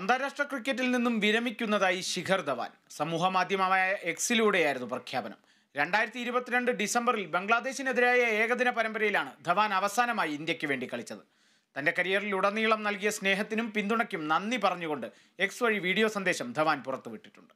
അന്താരാഷ്ട്ര ക്രിക്കറ്റിൽ നിന്നും വിരമിക്കുന്നതായി ശിഖർ ധവാൻ സമൂഹമാധ്യമമായ എക്സിലൂടെയായിരുന്നു പ്രഖ്യാപനം രണ്ടായിരത്തി ഇരുപത്തിരണ്ട് ഡിസംബറിൽ ബംഗ്ലാദേശിനെതിരായ ഏകദിന പരമ്പരയിലാണ് ധവാൻ അവസാനമായി ഇന്ത്യക്ക് വേണ്ടി കളിച്ചത് തന്റെ കരിയറിൽ ഉടനീളം നൽകിയ സ്നേഹത്തിനും പിന്തുണയ്ക്കും നന്ദി പറഞ്ഞുകൊണ്ട് എക്സ് വഴി വീഡിയോ സന്ദേശം ധവാൻ പുറത്തുവിട്ടിട്ടുണ്ട്